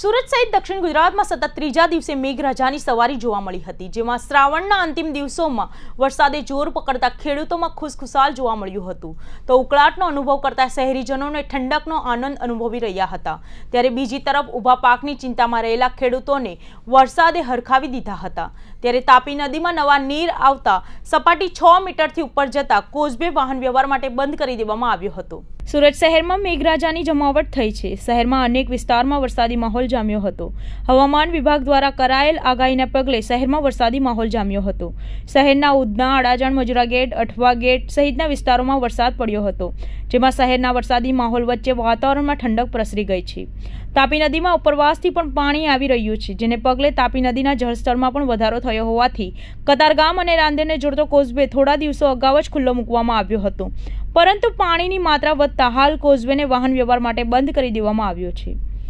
સુરત સહિત દક્ષિણ ગુજરાતમાં સતત ત્રીજા દિવસે મેઘરાજાની સવારી જોવા મળી હતી જેમાં શ્રાવણના અંતિમ દિવસોમાં વરસાદે જોર પકડતા ખેડૂતોમાં ખુશખુશાલ જોવા મળ્યું હતું તો ઉકળાટનો અનુભવ કરતા શહેરીજનોને ઠંડકનો આનંદ અનુભવી રહ્યા હતા ત્યારે બીજી તરફ ઊભા પાકની ચિંતામાં રહેલા ખેડૂતોને વરસાદે હરખાવી દીધા હતા ત્યારે તાપી નદીમાં નવા નીર આવતા સપાટી છ મીટરથી ઉપર જતા કોઝબે વાહન વ્યવહાર માટે બંધ કરી દેવામાં આવ્યો હતો સુરત શહેરમાં મેઘરાજાની જમાવટ થઈ છે શહેરમાં અનેક વિસ્તારમાં વરસાદી માહોલ જામ્યો હતો હવામાન વિભાગ દ્વારા કરાયેલ આગાહીના પગલે શહેરમાં વરસાદી માહોલ જામ્યો હતો શહેરના ઉદના અડાજણ મજુરા ગેટ અઠવા ગેટ સહિતના વિસ્તારોમાં વરસાદ પડ્યો હતો જેમાં શહેરના વરસાદી માહોલ વચ્ચે વાતાવરણમાં ઠંડક પ્રસરી ગઈ છે તાપી નદીમાં ઉપરવાસથી પણ પાણી આવી રહ્યું છે જેને પગલે તાપી નદીના જળસ્તરમાં પણ વધારો થયો હોવાથી કતારગામ અને રાંદેરને જોડતો કોઝવે થોડા દિવસો અગાઉ જ ખુલ્લો મૂકવામાં આવ્યો હતો પરંતુ પાણીની માત્રા વધતા હાલ કોઝવેને વાહન વ્યવહાર માટે બંધ કરી દેવામાં આવ્યો છે